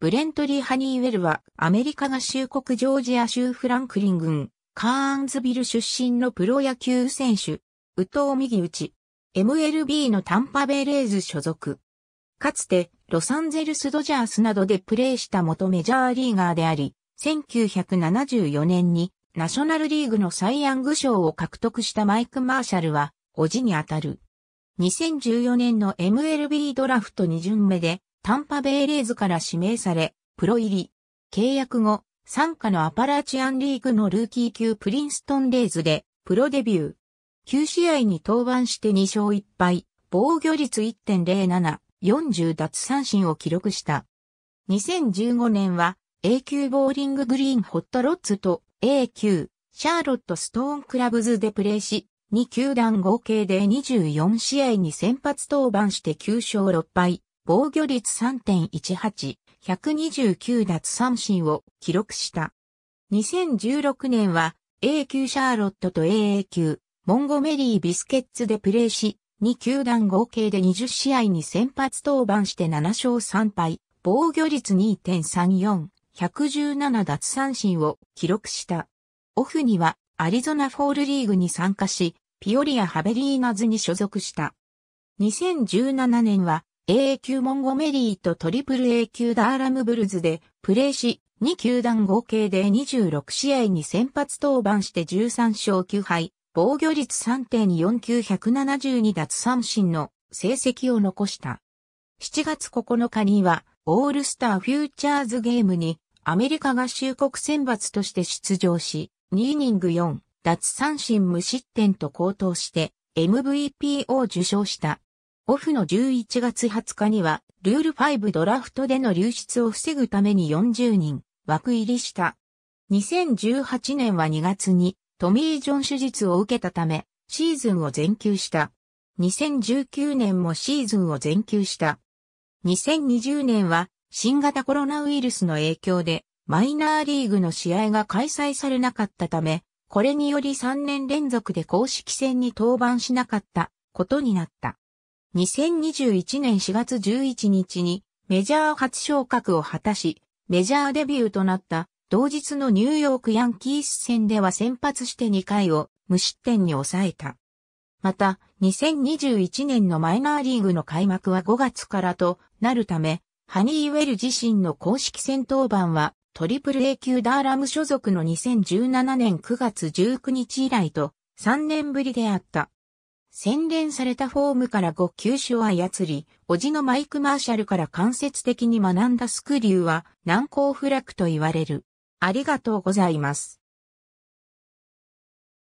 ブレントリー・ハニーウェルはアメリカ合衆国ジョージア州フランクリン郡カーンズビル出身のプロ野球選手、宇藤右打 MLB のタンパベレーズ所属。かつてロサンゼルスドジャースなどでプレーした元メジャーリーガーであり、1974年にナショナルリーグのサイ・ヤング賞を獲得したマイク・マーシャルは、おじにあたる。2014年の MLB ドラフト2巡目でタンパベイレーズから指名され、プロ入り。契約後、参加のアパラチアンリーグのルーキー級プリンストンレイズで、プロデビュー。9試合に登板して2勝1敗、防御率1.07、40奪三振を記録した。2015年は A 級ボーリンググリーンホットロッツと A 級シャーロットストーンクラブズでプレーし、2球団合計で24試合に先発登板して9勝6敗、防御率3.18、129奪三振を記録した。2016年は A 級シャーロットと AA 級、モンゴメリー・ビスケッツでプレーし、2球団合計で20試合に先発登板して7勝3敗、防御率2.34、117奪三振を記録した。オフにはアリゾナフォールリーグに参加し、ピオリア・ハベリーナズに所属した。2017年は AA 級モンゴメリーとトリプル A 級ダーラムブルズでプレーし、2球団合計で26試合に先発登板して13勝9敗、防御率3.4 9 172奪三振の成績を残した。7月9日には、オールスターフューチャーズゲームにアメリカ合衆国選抜として出場し、2イニング4、奪三振無失点と高騰して MVP を受賞した。オフの11月20日には、ルール5ドラフトでの流出を防ぐために40人枠入りした。2018年は2月にトミー・ジョン手術を受けたため、シーズンを全休した。2019年もシーズンを全休した。2020年は新型コロナウイルスの影響でマイナーリーグの試合が開催されなかったため、これにより3年連続で公式戦に登板しなかったことになった。2021年4月11日にメジャー初昇格を果たし、メジャーデビューとなった同日のニューヨークヤンキース戦では先発して2回を無失点に抑えた。また、2021年のマイナーリーグの開幕は5月からとなるため、ハニーウェル自身の公式戦登板は、トリプル A 級ダーラム所属の2017年9月19日以来と3年ぶりであった。洗練されたフォームから5球種を操り、おじのマイク・マーシャルから間接的に学んだスクリューは難攻不落と言われる。ありがとうございます。